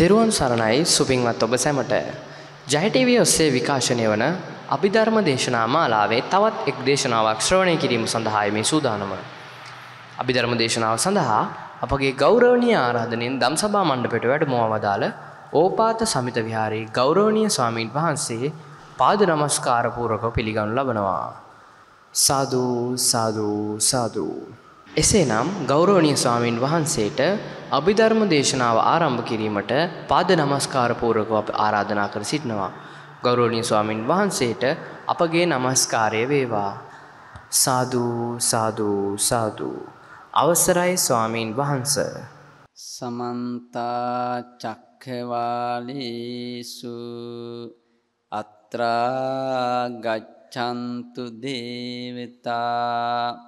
තෙරුවන් සරණයි සුපින්වත් ඔබ සැමට. ජයටව ඔස්සේ විකාශනය වන අභිධර්ම දේශනා මාලාවේ තවත් එක් දේශනාවක් ශ්‍රවණය කිරීම සඳහායමේ සූදානම. අභිධර්ම දේශනාව සඳහා අපගේ ගෞරවනය ආරාධනින් දම් සභා මණ්ඩපෙට වැඩ මොවදාළ ඕපාත සමිත විහාරයේ ගෞරෝණය ස්වාමීන් වහන්සේ පාද නමස්කාරපූරක පිළිගනු ලබනවා. සාධූ සාධූ සාධූ. එසේනම් ගෞරෝණය ස්වාමීන් වහන්සේට අභිධර්ම දේශනාව ආරම්භ කිරීමට පාද නමස්කාරපූරකව අප ආරාධනා කර සිටිනවා. ගෞරෝණී ස්වාමින් වහන්සේට අපගේ නමස්කාරය වේවා. සාධූ සාධූ සාධූ. අවසරයි ස්වාමීන් වහන්ස. සමන්තා චක්කවාලේසු අත්‍රා ගච්ඡන්තු දේවතා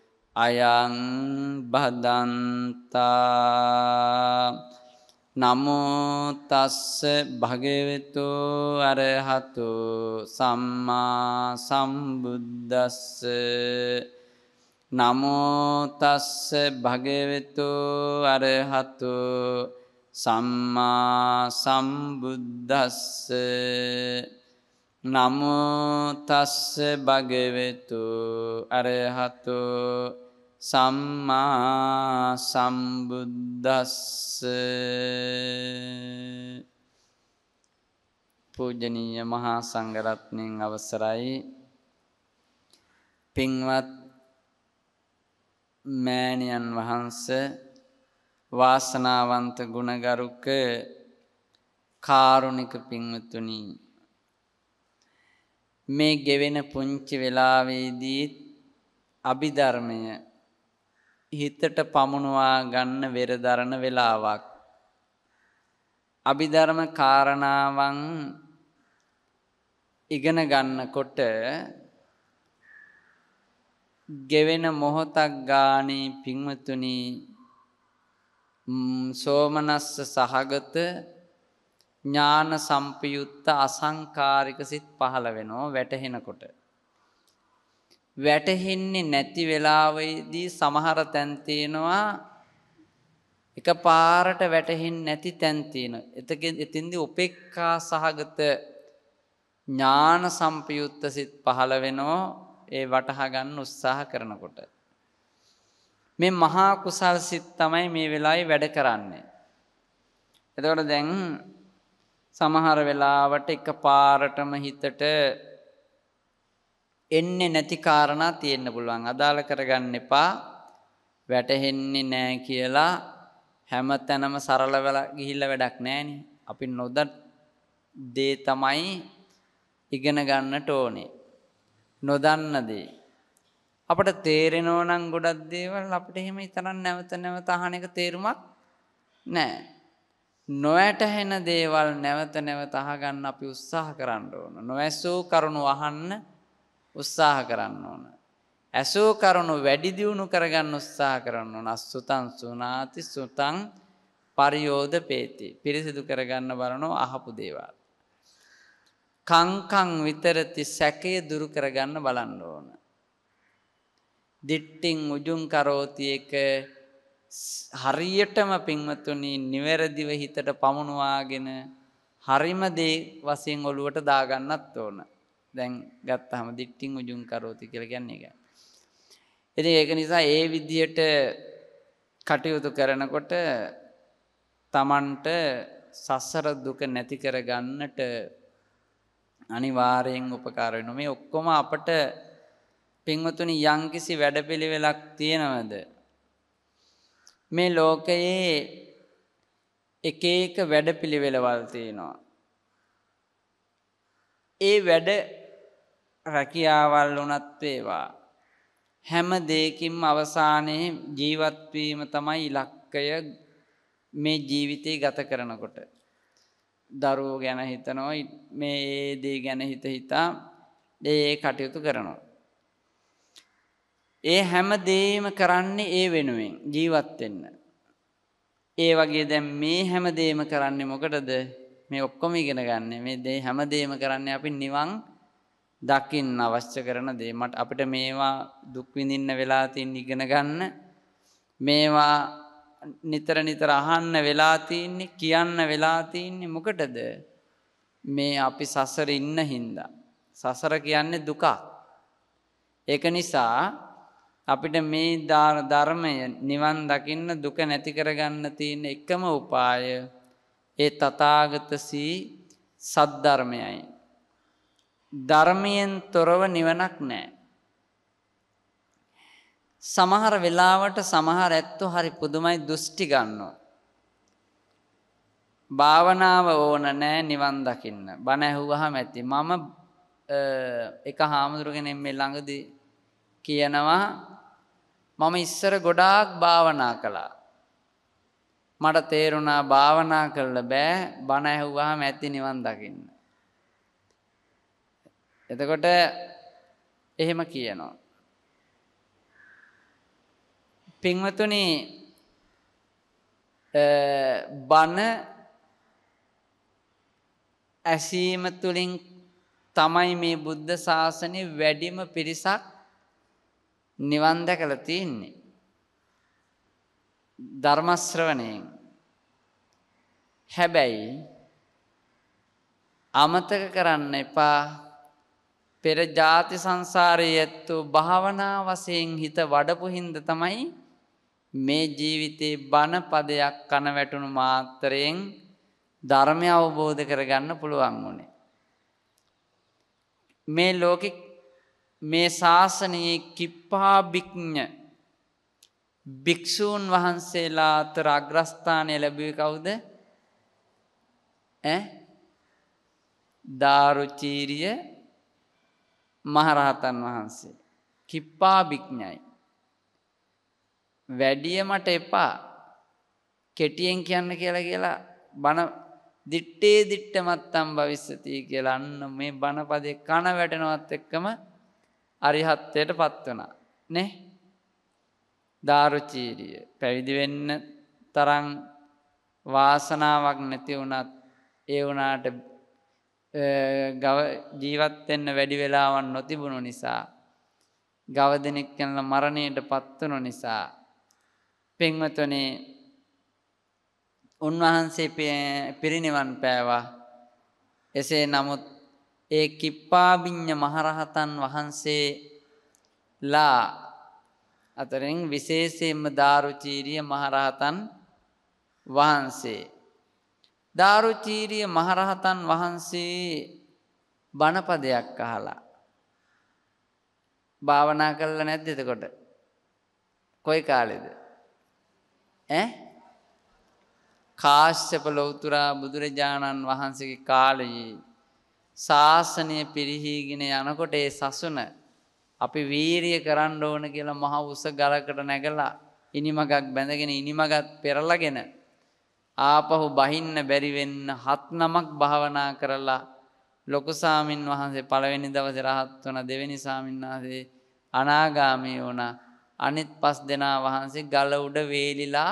අයං බදන්තා නමෝතස්ස භගවෙතු අරහතු සම්මා සම්බුද්දස්ස නමෝතස්ස භගවෙතු අරහතු සම්මා සම්බුද්දස්ස නමුතස්ස භගවෙතු අරහතු සම්මා සම්බුද්ධස්ස පූජනීය මහා සංගරත්නයෙන් අවසරයි පින්වත් මෑණියන් වහන්ස වාසනාවන්ත ගුණගරුක කාරුණික පින්වතුනී මේ ගෙවෙන පුංචි වෙලාවේදී අභිධර්මය හිතට පමුණවා ගන්න වෙරදරන වෙලාවක් අභිධර්ම කාරණාවන් ඉගෙන ගන්නකොට ගෙවෙන මොහොතක් ගානේ පින්වතුනි සෝමනස්ස සහගත ඥාන සම්පයුත්ත අසංකාරික සිත් පහළ වෙනවා වැටහෙනකොට. වැටහෙන්නේ නැති වෙලාවේදී සමහර තැන් තියෙනවා එක පාරට වැටහෙන්නේ නැති තැන් තියෙන. එතකින් එතින්දි උපේක්ඛා සහගත ඥාන සම්පයුත්ත සිත් පහළ වෙනවා ඒ වටහා ගන්න උත්සාහ කරනකොට. මේ මහා කුසල් සිත් තමයි මේ වෙලාවේ වැඩ කරන්නේ. එතකොට දැන් සමහර වෙලාවට එක පාරටම හිතට එන්නේ නැති කාරණා තියෙන්න පුළුවන්. අදාළ කරගන්න එපා. වැටහෙන්නේ නැහැ කියලා හැම තැනම සරල වෙලා ගිහිල්ලා වැඩක් නැහෙනි. අපි නොදත් දේ තමයි ඉගෙන ගන්නට ඕනේ. නොදන්න දේ. අපට තේරෙනෝ නම් ගොඩක් දේවල් අපිට එහෙම ඉතරම් නැවත නැවත අහන එක තේරුමක් නැහැ. නොවැටහෙන දේවල් නැවත නැවත අහගන්න අපි උත්සාහ කරන්න ඕන. නොඇසූ කරුණු අහන්න උත්සාහ කරන්න ඕන. ඇසූ කරුණු වැඩි දියුණු කරගන්න උත්සාහ කරන්න ඕන. අසුතං සුනාති සුතං පරියෝධ පේති. පිරිසිදු කරගන්න බලනෝ අහපු දේවල්. කංකං විතරති සැකය දුරු කරගන්න බලන්න ඕන. දිට්ටිං උජුං කරෝති එක හරියටම පින්වත්තුනි නිවැරදිව හිතට පමුණවාගෙන හරිම දේ වශයෙන් ඔළුවට දාගන්නත් ඕන. දැන් ගත්තාම දිට්ටිං උජුං කරෝති කියලා කියන්නේ ඒක. ඉතින් ඒක නිසා ඒ විදිහට කටයුතු කරනකොට Tamanට සසර දුක නැති කරගන්නට අනිවාර්යෙන් උපකාර වෙනවා. මේ ඔක්කොම අපට පින්වතුනි යම්කිසි වැඩපිළිවෙලක් තියෙනවද? මේ ලෝකයේ එක එක වැඩපිළිවෙළවල් තියෙනවා. ඒ වැඩ රැකියාවල් වුණත් වේවා හැම දෙයකින්ම අවසානයේ ජීවත් වීම තමයි ඉලක්කය මේ ජීවිතේ ගත කරනකොට. දරුවෝ ගැන හිතනවා මේ දේ ගැන හිත හිතා ඒ කටයුතු කරනවා. ඒ හැම දෙයක්ම කරන්නේ ඒ වෙනුවෙන් ජීවත් වෙන්න. ඒ වගේ දැන් මේ හැම දෙයක්ම කරන්නේ මොකටද? මේ ඔක්කොම ඉගෙන ගන්න. මේ දේ හැම දෙයක්ම කරන්නේ අපි නිවන් දකින්න අවශ්‍ය කරන දේ. මට අපිට මේවා දුක් විඳින්න වෙලා තියෙන ඉගෙන ගන්න. මේවා නිතර නිතර අහන්න වෙලා තින්නේ කියන්න වෙලා තින්නේ මොකටද? මේ අපි සසරේ ඉන්න හින්දා. සසර කියන්නේ දුකක්. ඒක නිසා අපිට මේ ධර්මය නිවන් දකින්න දුක නැති කරගන්න තියෙන එකම උපාය ඒ තථාගතසී සද්ධර්මයයි. ධර්මයෙන් තොරව නිවනක් නෑ. සමහර වෙලාවට සමහර ඇත්තෝ හරි පුදුමයි දෘෂ්ටි ගන්නවා. භාවනාව ඕන නෑ නිවන් දකින්න. බණ ඇහුවහම ඇති. මම එක හාමුදුරුවෝ කෙනෙක් මේ ළඟදී කියනවා මම ඉස්සර ගොඩාක් භාවනා කළා. මට තේරුණා භාවනා කරලා බෑ බණ ඇහුවාම ඇති නිවන් දකින්න. එතකොට එහෙම කියනවා. පින්වතුනි බණ ඇසීම තුළින් තමයි මේ බුද්ධ ශාසනය වැඩිම පිරිසක් නිවන් දැකලා තියෙන්නේ. ධර්ම ශ්‍රවණයෙන්. හැබැයි අමතක කරන්න එපා පෙර ಜಾති සංසාරයේ ඇත්තු භාවනා වශයෙන් හිත වඩපු හිඳ තමයි මේ ජීවිතේ බණ පදයක් කන වැටුණු මාත්‍රයෙන් ධර්මය අවබෝධ කරගන්න පුළුවන් වුණේ. මේ ලෝකේ මේ ශාසනයේ කිප්පාභික්ඥ භික්‍ෂූන් වහන්සේලා අතර අග්‍රස්ථානය ලැබිය කවුද දාරුචීරිය මහරහතන් වහන්සේ. කිප්පාභික්ඥයි. වැඩිය මට එපා කෙටියෙන් කියන්න කියලා කියලා බණ දිට්ටේ දිට්ට මත්තම් භවිස්සතිය කියලා අන්න මේ බණපදේ කණ වැටනවත් එක්කම අරිහත්වයට පත්වන නෙ ධාරුචීරිය පැවිදිවෙන්න තරං වාසනාවක් නැති වුනත් ඒ වනාට ගව ජීවත්වෙන්න වැඩි වෙලාවන් නොතිබුණු නිසා ගව දෙනෙක් කැනල මරණයට පත්වනු නිසා පෙන්වතනේ උන්වහන්සේ පිරිනිවන් පෑවා එසේ නමුත් ඒ කිප්පාබිඤ්ඤ මහරහතන් වහන්සේලා අතරින් විශේෂයෙන්ම දාරුචීරිය මහරහතන් වහන්සේ දාරුචීරිය මහරහතන් වහන්සේ බණපදයක් අහලා භාවනා කළා නැද්ද එතකොට? කොයි කාලෙද? ඈ? කාශ්‍යප ලෞතර බුදුරජාණන් වහන්සේගේ කාලයේ ශාසනය පිරිහීගෙන යනකොට ඒ සසුන අපි වීරිය කරන්න ඕන කියලා මහ උස ගලකට නැගලා ඉනිමගක් බැඳගෙන ඉනිමගත් පෙරලගෙන ආපහු බහින්න බැරි වෙන්න හත් නමක් භාවනා කරලා ලොකු සාමින් වහන්සේ පළවෙනි දවසේ රහත් වුණ දෙවෙනි සාමින් වහන්සේ අනාගාමී වුණා අනිත් පස් දෙනා වහන්සේ ගල උඩ වේලිලා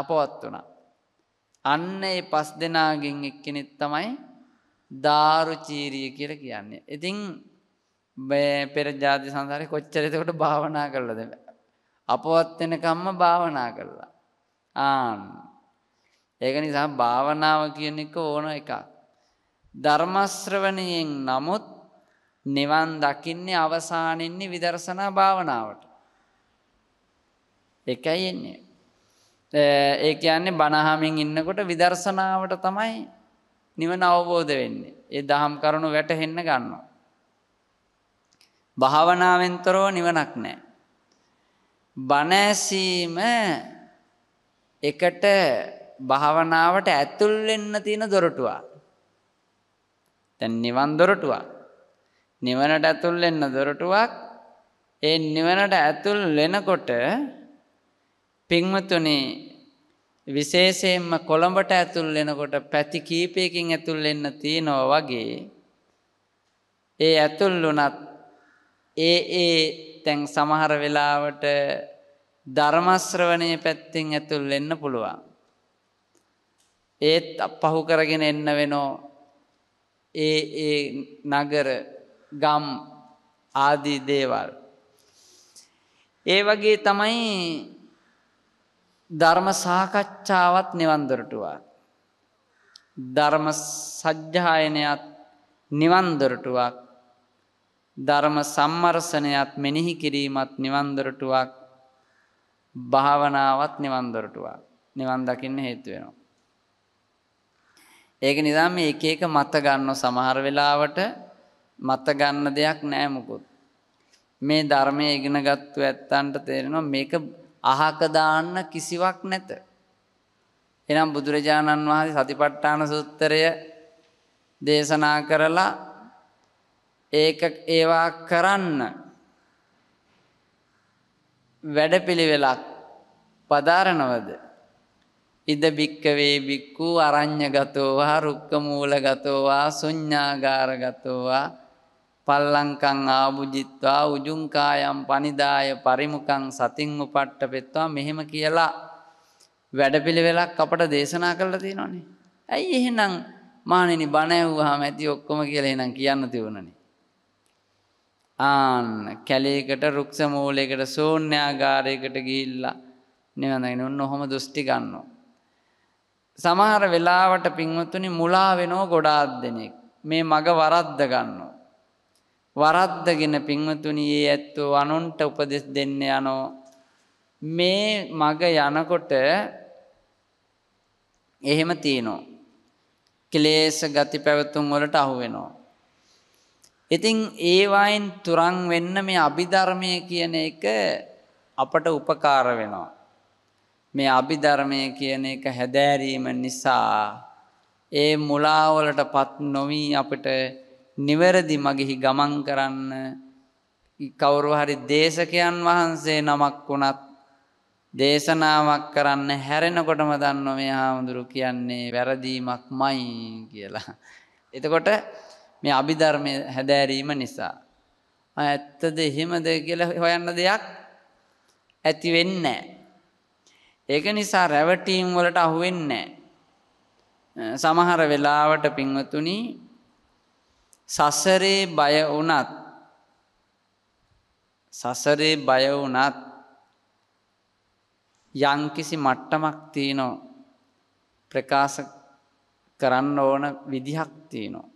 අපවත් වුණා අන්න ඒ පස් දෙනාගෙන් එක්කෙනෙක් තමයි දාරුචීරිය කියල කියන්නේ. ඉතිං පෙර ජාති සංසාරය කොච්චරතකොට භාවනා කරලද. අපවත්වෙනකම්ම භාවනා කරලා. ආන්. ඒක නිසා භාවනාව කියන එක ඕන එකක්. ධර්මශ්‍රවණයෙන් නමුත් නිවන් දකින්නේ අවසානෙන්නේ විදර්ශනා භාවනාවට. එකයි එන්නේ. ඒක යන්නේ බණහමින් ඉන්නකොට විදර්ශනාවට තමයි නිවන අවබෝධ වෙන්නේ. ඒ දහම් කරුණු වැටහෙන්න ගන්නවා. භාවනාවෙන්තරෝ නිවනක් නැහැ. බණ ඇසීම එකට භාවනාවට ඇතුල් වෙන්න තියෙන දොරටුවක්. දැන් නිවන් දොරටුවක්. නිවනට ඇතුල් වෙන්න දොරටුවක්. ඒ නිවනට ඇතුල් වෙනකොට පින්වතුනි විශේෂයෙන්ම කොළඹට ඇතුල් වෙනකොට පැති කීපයකින් ඇතුල් වෙන්න තියනවා වගේ ඒ ඇතුල් වුණත් ඒ ඒ දැන් සමහර වෙලාවට ධර්ම ශ්‍රවණයේ පැත්තෙන් ඇතුල් වෙන්න පුළුවන් ඒත් පහු කරගෙන එන්න වෙනෝ ඒ ඒ නගර ගම් ආදී දේවල් ඒ වගේ තමයි ධර්ම සාකච්ඡාවත් නිවන් දොරටුවක්. ධර්ම සජ්ජායනයත් නිවන් දොරටුවක්. ධර්ම සම්මර්සණයත් මෙනෙහි කිරීමත් නිවන් දොරටුවක්. භාවනාවත් නිවන් දොරටුවක්. නිවන් දකින්න හේතු වෙනවා. ඒක නිසා මේ එක එක මත ගන්න සමහර වෙලාවට මත ගන්න දෙයක් නෑ මුකුත්. මේ ධර්මයේ ඉගෙනගත්තු ඇත්තන්ට තේරෙනවා මේක අහක දාන්න කිසිවක් නැත. එනම් බුදුරජාණන් වහන්සේ සතිපට්ඨාන සූත්‍රය දේශනා කරලා ඒක ඒවා කරන්න වැඩපිළිවෙලක් පදාරනවද ඉද භික්කවේ බික්කු අරඤ්ඤ ගතෝවා රුක්ක මූල ගතෝවා ශුඤ්ඤාගාර ගතෝවා පල්ලංකං ආභුජිත්වා උජුංකායම් පනිදාය පරිමුකං සතිං උපට්ට පෙත්වා මෙහෙම කියලා වැඩපිළිවෙලක් අපට දේශනා කරලා තියෙනවානේ. ඇයි එහෙනම් මානෙනි බණඇව්වාම ඇති ඔක්කොම කියලා එහෙනම් කියන්න තිබුණනි. ආන් කැලේකට රුක්ෂ මූලයකට ශූන්‍යාගාරයකට ගිහිල්ලා නිවඳගෙන ඔන්න ඔහොම දෘෂ්ටි ගන්නවා. සමහර වෙලාවට පින්වත්තුනි මුලා වෙනෝ ගොඩාක් දෙනෙක් මේ මග වරද්ද ගන්නවා. වරද්දගෙන පින්වතුනි ඒ ඇත්තෝ අනුන්ට උපදෙස් දෙන්න යනෝ මේ මග යනකොට එහෙම තියෙනවා කෙලේශ ගති පැවතුම් වලට අහු වෙනවා ඉතින් ඒ වයින් තුරන් වෙන්න මේ අභිධර්මය කියන එක අපට උපකාර වෙනවා මේ අභිධර්මය කියන එක හැදෑරීම නිසා ඒ මුලාවලටපත් නොවි අපිට නිවැරදි මගෙහි ගමන් කරන්න කවුරු හරි දේශකයන් වහන්සේ නමක් වුණත් දේශනාවක් කරන්න හැරෙනකොටම දන්න මේ හාමුදුරු කියන්නේ වැරදීමක් මයි කියලා. එතකොට මේ අභිධර්මය හැදෑරීම නිසා. ඇත්තද එහෙමද කියලා හොයන්න දෙයක් ඇති වෙන්න. ඒක නිසා රැවටීම් වලට අහුවෙන්න. සමහර වෙලාවට පින්වතුනි සසරේ බය වුණත් සසරේ බය වුණත් යම්කිසි මට්ටමක් තියෙනවා ප්‍රකාශ කරන්න ඕන විදිහක් තියෙනවා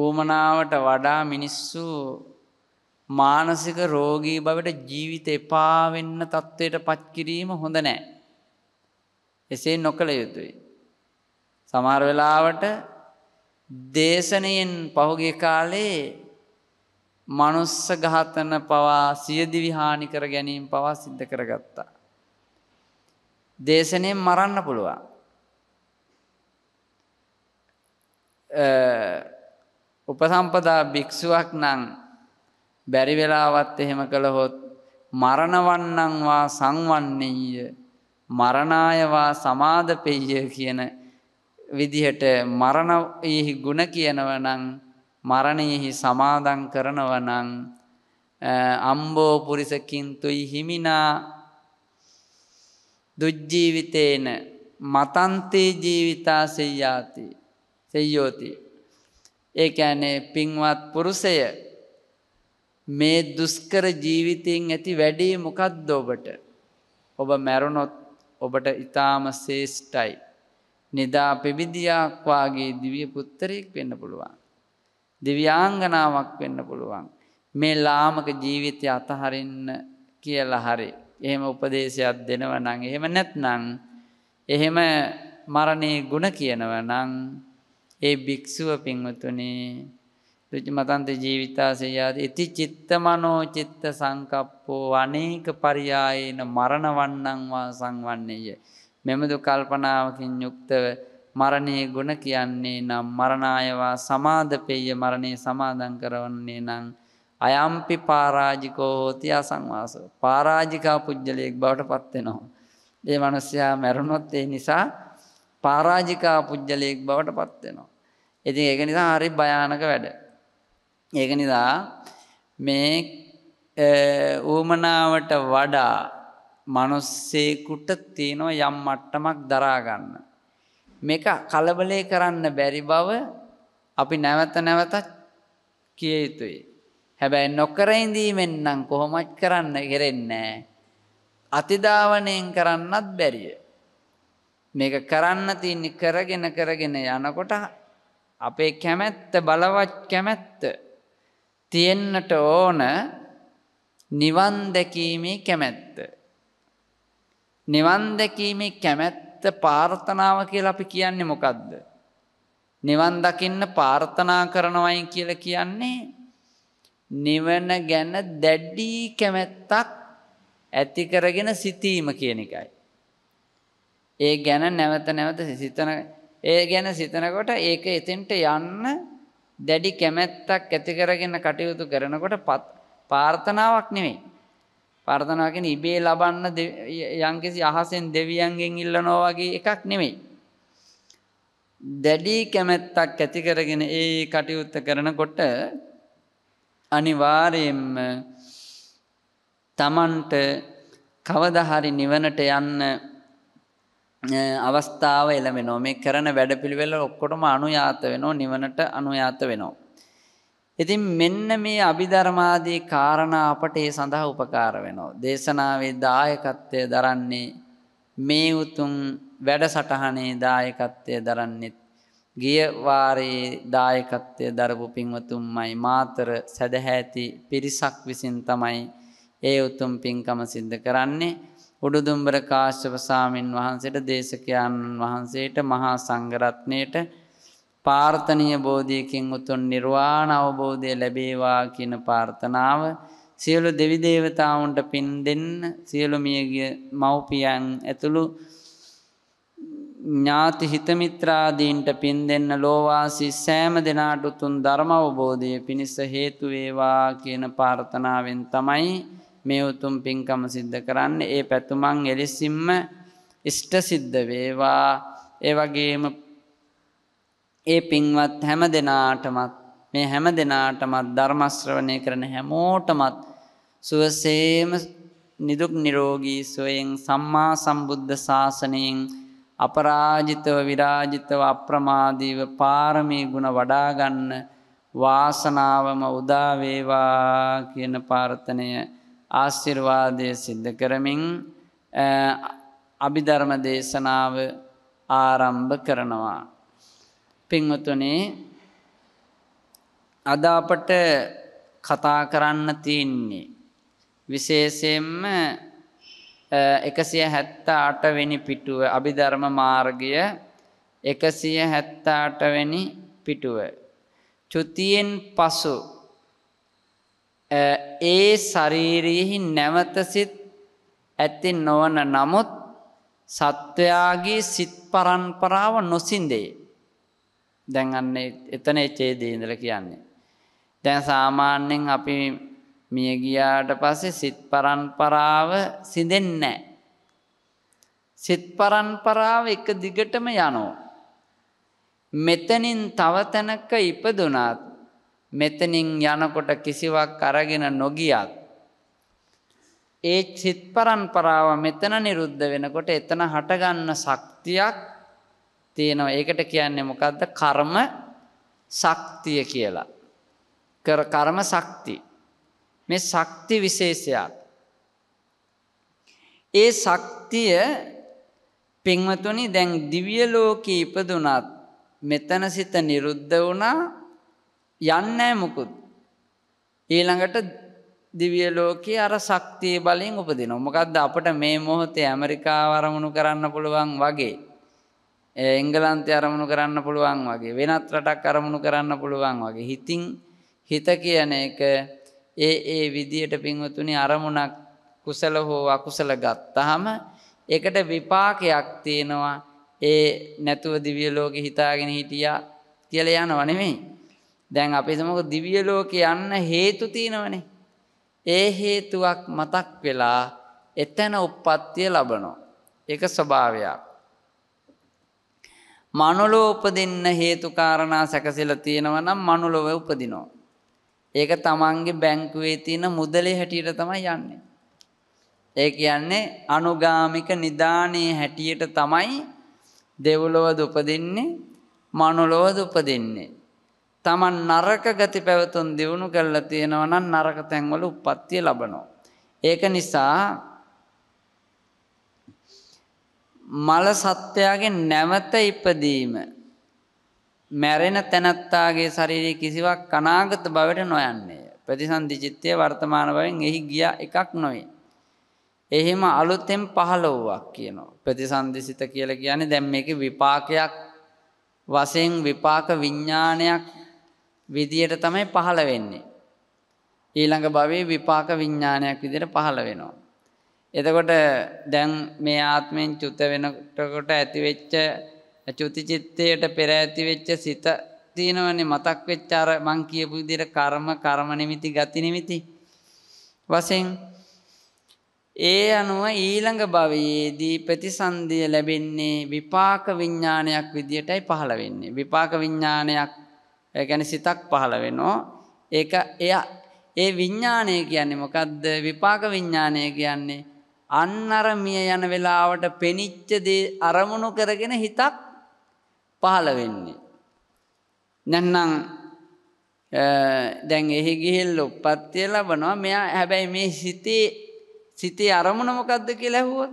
ඌමනාවට වඩා මිනිස්සු මානසික රෝගී බවට ජීවිත එපා වෙන්න තත්වයට පත් කිරීම හොඳ නැහැ. එසේ නොකළ යුතුයි. සමහර වෙලාවට දේශනයෙන් පහුගිය කාලේ මනුස්ස ඝාතන පවා සියදිවි හානි කර ගැනීම පවා සිද්ධ කරගත්තා. දේශනෙන් මරන්න පුළුවන්. උපසම්පදා භික්ෂුවක් නම් බැරි වෙලාවත් එහෙම කළහොත් මරණවන්නං වා සංවන්නේය මරණාය වා සමාදපෙය්‍ය කියන විදිහට මරණයෙහි ಗುಣ කියනවනම් මරණයෙහි සමාදම් කරනවනම් අම්බෝ පුරිසකින්තුයි හිමිනා දුජ්ජීවිතේන මතන්තේ ජීවිතා සෙය්‍යාති සෙය්‍යෝති ඒ කියන්නේ පින්වත් පුරුෂය මේ දුෂ්කර ජීවිතයෙන් ඇති වැඩේ මොකක්ද ඔබට ඔබ මැරුණොත් ඔබට ඊටාම ශේෂ්ඨයි නිදා පෙබිදියක් වාගේ දිවිය පුත්තරයෙක් වෙන්න පුළුවන්. දිව්‍යාංගනාවක් වෙන්න පුළුවන්. මේ ලාමක ජීවිතය අතහරින්න කියලා හරි. එහෙම උපදේශයක් දෙනව නම් එහෙම නැත්නම් එහෙම මරණේ ಗುಣ කියනව නම් ඒ භික්ෂුව පින්වතුනි ඍජු මතන්ත ජීවිතාසයාද ඉති චිත්ත මනෝ චිත්ත සංකප්පෝ අනේක පරියායේන මරණ වන්නං වා සංවන්නේය මෙමදු කල්පනාවකින් යුක්තව මරණයේ ගුණ කියන්නේ නම් මරණායවා සමාධපෙය මරණය සමාධන් කරවන්නේ නං අයම්පි පාරාජිකෝ හෝති අසංවාස පාරාජිකා පුද්ගලයෙක් බවට පත්වෙනවා. ඒ මනුස්්‍යයා මැරුණොත් ඒ නිසා පාරාජිකා පුද්ගලයෙක් බවට පත්වෙනවා. ඉතින් ඒක නිසා හරි භයානක වැඩ. ඒක නිසා මේ ඌමනාවට වඩා මිනිස්සෙකුට තියෙනවා යම් මට්ටමක් දරා ගන්න. මේක කලබලේ කරන්න බැරි බව අපි නැවත නැවතත් කිය යුතුයි. හැබැයි නොකර ඉඳීමෙන් නම් කොහොමවත් කරන්න කෙරෙන්නේ අතිදාවණයෙන් කරන්නත් බැරිය. මේක කරන්න තින්නේ කරගෙන කරගෙන යනකොට අපේ කැමැත්ත බලවත් කැමැත්ත තියෙන්නට ඕන නිවන් දැකීමේ කැමැත්ත. නිවන් දැකීමේ කැමැත්ත ප්‍රාර්ථනාව කියලා අපි කියන්නේ මොකද්ද? නිවන් දකින්න ප්‍රාර්ථනා කරනවයි කියලා කියන්නේ නිවන ගැන දැඩි කැමැත්තක් ඇති කරගෙන සිටීම කියන එකයි. ඒ ගැන නැවත නැවත සිතන ඒ ගැන සිතනකොට ඒක එතෙන්ට යන්න දැඩි කැමැත්තක් ඇති කරගෙන කටයුතු කරනකොට පාර්ථනාවක් නෙවෙයි. ප්‍රාර්ථනා කියන්නේ ඉබේ ලබන්න යම්කිසි අහසෙන් දෙවියන්ගෙන් ඉල්ලනවා වගේ එකක් නෙමෙයි. දැඩි කැමැත්තක් ඇති කරගෙන ඒ කටයුත්ත කරනකොට අනිවාර්යයෙන්ම තමන්ට කවදා හරි නිවනට යන්න අවස්ථාව එළමෙනවා මේ කරන වැඩපිළිවෙල ඔක්කොටම අනුයාත වෙනවා නිවනට අනුයාත වෙනවා ඉතින් මෙන්න මේ අභිධර්මාදී කාරණා අපට ඒ සඳහා උපකාර වෙනවා. දේශනාවේ දායකත්වය දරන්නේ මේ උතුම් වැඩසටහනේ දායකත්වය දරන්නේ ගිය වාරයේ දායකත්වය දරපු පින්වතුන්මයි මාතර සදහැති පිරිසක් විසින් තමයි ඒ උතුම් පින්කම සිද්ධ කරන්නේ. උඩුදුම්බර කාශ්‍යප සාමින් වහන්සේට දේශකයන් වහන්සේට මහා සංඝරත්නයට පාර්ථනීය බෝධියකින් උතුම් නිර්වාණ අවබෝධය ලැබේවා කියන ප්‍රාර්ථනාව සියලු දෙවි දේවතාවුන්ට පින් දෙන්න සියලු මියගිය මව්පියන් ඇතුළු ඥාති හිත මිත්‍රාදීන්ට පින් දෙන්න ලෝවාසී සෑම දෙනාට උතුම් ධර්ම අවබෝධය පිණිස හේතු වේවා කියන ප්‍රාර්ථනාවෙන් තමයි මේ උතුම් පින්කම සිද්ධ කරන්න ඒ පැතුමන් එලෙසින්ම ඉෂ්ට සිද්ධ වේවා ඒ වගේම ඒ පින්වත් හැම දෙනාටමත් මේ හැම දෙනාටමත් ධර්ම ශ්‍රවණය කරන හැමෝටමත් සුවසේම නිදුක් නිරෝගී සුවයෙන් සම්මා සම්බුද්ධ ශාසනයෙන් අපරාජිතව විරාජිතව අප්‍රමාදීව පාරමී ගුණ වඩා ගන්න වාසනාවම උදා වේවා කියන ප්‍රාර්ථනය ආශිර්වාදයේ සිද්ධ කරමින් අභිධර්ම දේශනාව ආරම්භ කරනවා පින්වතුනේ අද අපට කතා කරන්න තියෙන්නේ විශේෂයෙන්ම 178 වෙනි පිටුව අභිධර්ම මාර්ගය 178 වෙනි පිටුව චුතියෙන් පසු ඒ ශාරීරියෙහි නැවත සිත් ඇති නොවන නමුත් සත්වයාගේ සිත් පරම්පරාව නොසිඳේ දැන් අන්න එතන ඡේදයේ ඉඳලා කියන්නේ. දැන් සාමාන්‍යයෙන් අපි මිය ගියාට පස්සේ සිත් පරම්පරාව සිඳෙන්නේ නැහැ. සිත් පරම්පරාව එක දිගටම යනවා. මෙතනින් තව තැනක ඉපදුනත් මෙතනින් යනකොට කිසිවක් අරගෙන නොගියත් ඒ සිත් පරම්පරාව මෙතන නිරුද්ධ වෙනකොට එතන හටගන්න ශක්තියක් තියෙනවා. ඒකට කියන්නේ මොකද්ද? කර්ම ශක්තිය කියලා. කර කර්ම ශක්ති. මේ ශක්ති විශේෂයක්. ඒ ශක්තිය පින්වතුනි දැන් දිව්‍ය ලෝකේ ඉපදුනත් මෙතන සිත නිරුද්ධ වුණා යන්නේ මොකුත්. ඊළඟට දිව්‍ය ලෝකයේ අර ශක්තිය බලෙන් උපදිනවා. මොකද්ද අපිට මේ මොහොතේ ඇමරිකාව අරමුණු කරන්න පුළුවන් වගේ. එංගලන්තය අරමුණු කරන්න පුළුවන් වගේ වෙනත් රටක් අරමුණු කරන්න පුළුවන් වගේ හිතින් හිත කියන එක ඒ ඒ විදියට පින්වතුනි අරමුණක් කුසල හෝ අකුසල ගත්තාම ඒකට විපාකයක් තියෙනවා ඒ නැතුව දිව්‍ය ලෝකෙ හිතාගෙන හිටියා කියලා යනව නෙමෙයි දැන් අපි සමග දිව්‍ය ලෝකෙ යන්න හේතු තියෙනවනේ ඒ හේතුවක් මතක් වෙලා එතන උප්පත්තිය ලබනවා ඒක ස්වභාවයක් මනුලෝ උපදින්න හේතු කාරණා සැකසিলা තියෙනවා නම් මනුලොව උපදිනවා. ඒක තමන්ගේ බැංකුවේ තියෙන මුදලේ හැටියට තමයි යන්නේ. ඒ කියන්නේ අනුගාමික නිදානේ හැටියට තමයි දෙව්ලොවද උපදින්නේ මනුලොවද උපදින්නේ. තමන් නරක ගති පැවතුම් දිනු කරලා තියෙනවා නම් නරක තැන්වල උප්පත්තිය ලබනවා. ඒක නිසා මල සත්වයාගේ නැවත ඉපදීම මැරෙන තැනත්තාගේ ශරීරයේ කිසිවක් අනාගත බවට නොයන්නේ ප්‍රතිසන්දි චිත්තය වර්තමාන බවෙන් එහි ගියා එකක් නොවේ එහෙම අලුතෙන් පහළ වූවක් කියනවා ප්‍රතිසන්දි සිත කියලා කියන්නේ දැන් මේක විපාකයක් වශයෙන් විපාක විඥානයක් විදියට තමයි පහළ වෙන්නේ ඊළඟ භවයේ විපාක විඥානයක් විදියට පහළ වෙනවා එතකොට දැන් මේ ආත්මයෙන් චුත වෙනකොට ඇතිවෙච්ච චුතිචිත්තයට පෙර ඇතිවෙච්ච සිත තියෙනවනේ මතක් වෙච්ච අර මං කියපු විදිහට කර්ම කර්ම නිමිති ගති නිමිති වශයෙන් ඒ අනුව ඊළඟ භවයේදී ප්‍රතිසන්දිය ලැබෙන්නේ විපාක විඥානයක් විදියටයි පහළ වෙන්නේ. විපාක විඥානයක් يعني සිතක් පහළ වෙනවා. ඒක එයා ඒ විඥානය කියන්නේ මොකද්ද? විපාක විඥානය කියන්නේ අන්නරමිය යන වෙලාවට පෙනිච්චදේ අරමුණු කරගෙන හිතක් පහළ වෙන්නේ. නැන්නම් දැන් එහි ගිහිල් උපත්තිය ලබනවා මෙයා හැබැයි මේ සිතේ සිතේ අරමුණ මොකද්ද කියලා ඇහුවොත්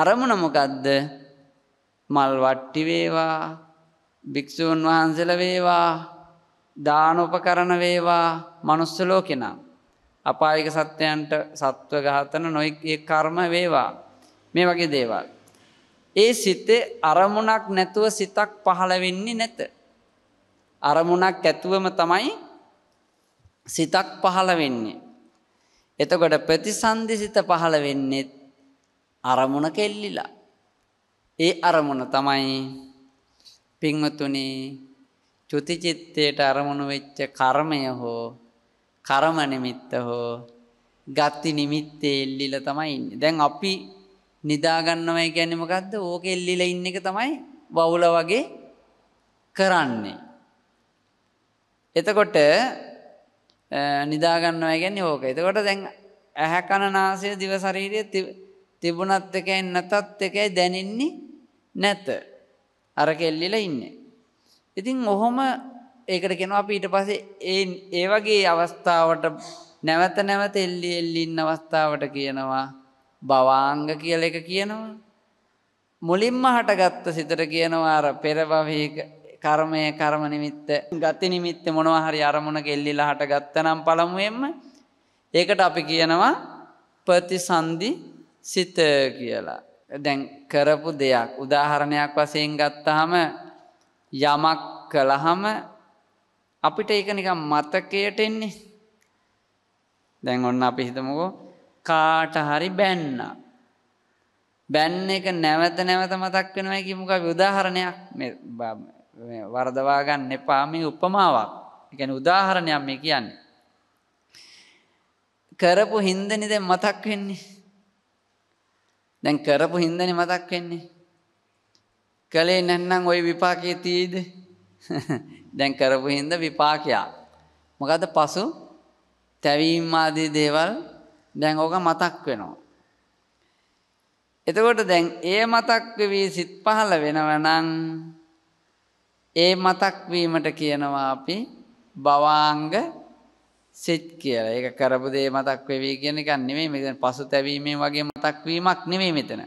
අරමුණ මොකද්ද මල් වට්ටි වේවා භික්ෂුන් වහන්සේලා වේවා දාන උපකරණ වේවා manuss ලෝකේ නම් අපායික සත්‍යයන්ට සත්ව ඝාතන නොයෙක් ඒ කර්ම වේවා. මේ වගේ දේවල්. ඒ සිතේ අරමුණක් නැතුව සිතක් පහළ වෙන්නේ නැත. අරමුණක් ඇතුවම තමයි සිතක් පහළ වෙන්නේ. එතකොට ප්‍රතිසන්දි සිත පහළ වෙන්නේ අරමුණ කෙල්ලිලා. ඒ අරමුණ තමයි පින්වතුනි චුතිචිත්තයට අරමුණු වෙච්ච කර්මය හෝ කර්ම නිමිත්ත හෝ ගති නිමිත්තේ එල්ලිලා තමයි ඉන්නේ. දැන් අපි නිදා ගන්නවයි කියන්නේ මොකද්ද? ඕක එල්ලිලා ඉන්න එක තමයි බවුල වගේ කරන්නේ. එතකොට නිදා ගන්නවා කියන්නේ ඕක. එතකොට දැන් ඇහැ කන නාසය දිව ශරීරය තිබුණත් එකයි නැතත් එකයි දැනෙන්නේ නැත. අර කෙල්ලිලා ඉන්නේ. ඉතින් ඔහොම ඒකට කෙනවා අපි ඊට පස්සේ ඒ ඒ වගේ අවස්ථාවට නැවත නැවත එල්ලි එල්ලි ඉන්න අවස්ථාවට කියනවා බවාංග කියල එක කියනවා. මුලින්ම හටගත්ත සිතට කියනවා අර පෙරභවයක කර්මය කර්ම නිමිත්ත ගති නිමිත්ත මොනවා හරි අරමුණ කෙල්ලිලා හටගත්ත නම් පළමුුවෙන්ම ඒකට අපි කියනවා ප්‍රතිසන්දි සිත කියලා. දැන් කරපු දෙයක් උදාහරණයක් වසයෙන් ගත්තාහම යමක් කළහම අපිට ඒක නිකම් මතකයට එන්නේ. දැන් ඔන්න අපි හිතමුකෝ කාට හරි බැන්න. බැන්න එක නැවත නැවත මතක් වෙනවා කිය මොකක් උදාහරණයක් මේ වරදවා ගන්න එපා මේ උපමාවක්. ඒ කියන්නේ උදාහරණයක් මේ කියන්නේ. කරපු හින්දනේ දැන් මතක් වෙන්නේ. දැන් කරපු හින්දනේ මතක් වෙන්නේ. කලේ නැත්නම් ওই විපාකයේ තියෙයිද? දැන් කරපු හින්දා විපාකයක්. මොකද පසු තැවීම් ආදී දේවල් දැන් ඕක මතක් වෙනවා. එතකොට දැන් ඒ මතක් වෙවි සිත් පහළ වෙනවනම් ඒ මතක් වීමට කියනවා අපි භවාංග සිත් කියලා. ඒක කරපු දේ මතක් වෙවි කියන එක නෙමෙයි මෙතන පසුතැවීමෙන් වගේ මතක් වීමක් නෙමෙයි මෙතන.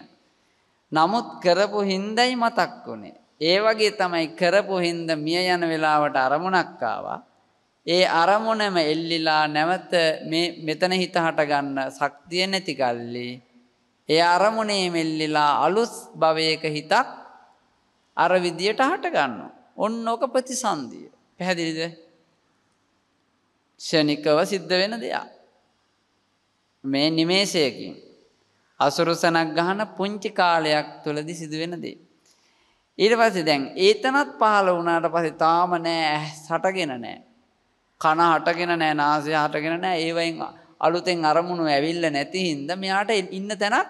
නමුත් කරපු හිඳයි මතක් වුනේ. ඒ වගේ තමයි කරපු හින්දා මිය යන වෙලාවට අරමුණක් ආවා. ඒ අරමුණම එල්ලිලා නැවත මේ මෙතන හිත හට ගන්න ශක්තිය නැති කල්ලි ඒ අරමුණේ මෙල්ලිලා අලුත් භවයක හිතක් අර විදියට හට ගන්නවා. ඔන්න ඕක ප්‍රතිසන්දිය. පැහැදිලිද? ෂණිකව සිද්ධ වෙන දෙයක්. මේ නිමේෂයකින් අසුරුසනක් ගන්න පුංචි කාලයක් තුලදී සිදුවෙන දේ. ඊට පස්සේ දැන් ඒතනත් පහළ වුණාට පස්සේ තාම නෑ හටගෙන නෑ. කන හටගෙන නෑ නාසය හටගෙන නෑ ඒ වයින් අලුතෙන් අරමුණු ඇවිල්ල නැති හින්දා මෙයාට ඉන්න තැනක්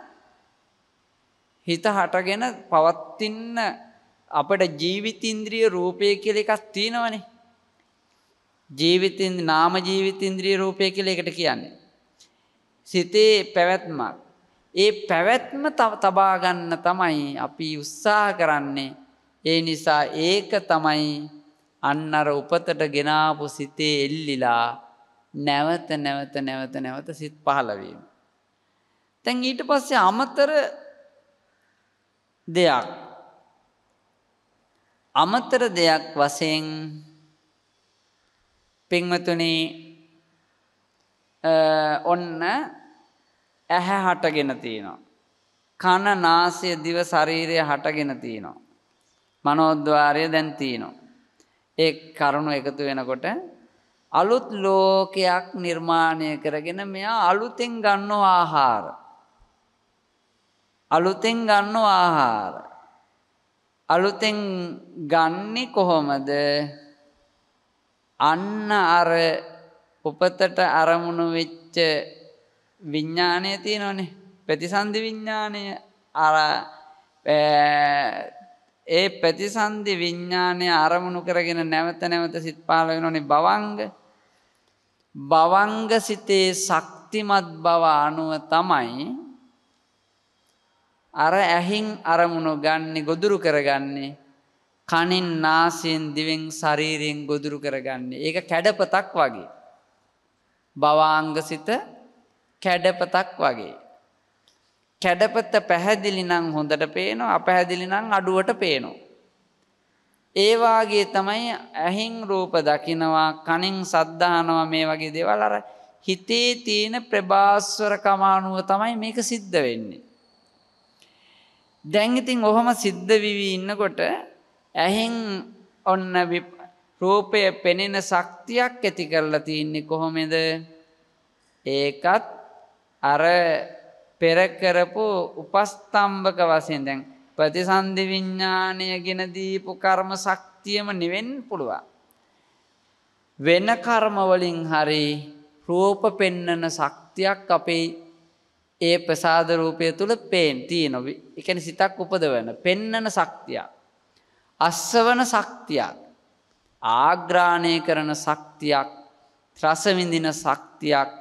හිත හටගෙන පවත්ින්න අපට ජීවිතින්ද්‍රිය රූපය කියලා එකක් තියෙනවනේ. ජීවිතින් නාම ජීවිතින්ද්‍රිය රූපය කියලා එකට කියන්නේ. සිතේ පැවැත්මක් ඒ පැවැත්ම තබා ගන්න තමයි අපි උත්සාහ කරන්නේ. ඒ නිසා ඒක තමයි අන්න අර උපතට ගෙනාපු සිතේ එල්ලිලා නැවත නැවත නැවත නැවත සිත් පහළ වීම. දැන් ඊට පස්සේ අමතර දෙයක් අමතර දෙයක් වශයෙන් පින්වතුනි ඔන්න ඇහැ හටගෙන තියෙනවා. කන නාසය දිව ශරීරය හටගෙන තියෙනවා. මනෝද්වාරය දැන් තියෙනවා. ඒ කරුණු එකතු වෙනකොට අලුත් ලෝකයක් නිර්මාණය කරගෙන මෙයා අලුතෙන් ගන්නෝ ආහාර. අලුතෙන් ගන්නෝ ආහාර. අලුතෙන් ගන්නේ කොහොමද? අන්න අර උපතට අරමුණු වෙච්ච විඤ්ඥානය තියෙනවනේ ප්‍රතිසන්ධි විඤ්ඥානය අර ඒ ප්‍රතිසන්ධි විඤ්ඥානය අරමුණු කරගෙන නැවත නැවත සිත්පාල වෙනනේ බවංග බවංග සිතේ ශක්තිමත් බව අනුව තමයි අර ඇහින් අරමුණු ගන්නේ ගොදුරු කරගන්නේ කනින් නාසයෙන් දිවෙන් ශරීරයෙන් ගොදුරු කරගන්නේ ඒක කැඩපතක් වගේ බවාංග සිත කැඩපතක් වගේ. කැඩපත පැහැදිලි නම් හොඳට පේනවා අපැහැදිලි නම් අඩුවට පේනවා. ඒ වාගේ තමයි ඇහින් රූප දකිනවා කනෙන් සද්ධානවා මේ වගේ දේවල් අර හිතේ තියෙන ප්‍රභාස්වරකම අනුව තමයි මේක සිද්ධ වෙන්නේ. දැන් ඉතින් ඔහොම සිද්ධ වෙවි ඉන්නකොට ඇහෙන් ඔන්න රූපය පෙනෙන ශක්තියක් ඇති කරලා තින්නේ කොහොමද? ඒකත් අර පෙර කරපු උපස්තම්භක වශයෙන් දැන් ප්‍රතිසන්දි විඥාණය ගෙන දීපු කර්ම ශක්තියම නිවෙන්න පුළුවන්. වෙන කර්ම වලින් හරි රූප පෙන්නන ශක්තියක් අපේ ඒ ප්‍රසාද රූපය තුල පේන තියෙන. ඒ කියන්නේ සිතක් උපදවන පෙන්නන ශක්තියක්. අස්සවන ශක්තියක්. ආග්‍රාණය කරන ශක්තියක්. රස විඳින ශක්තියක්.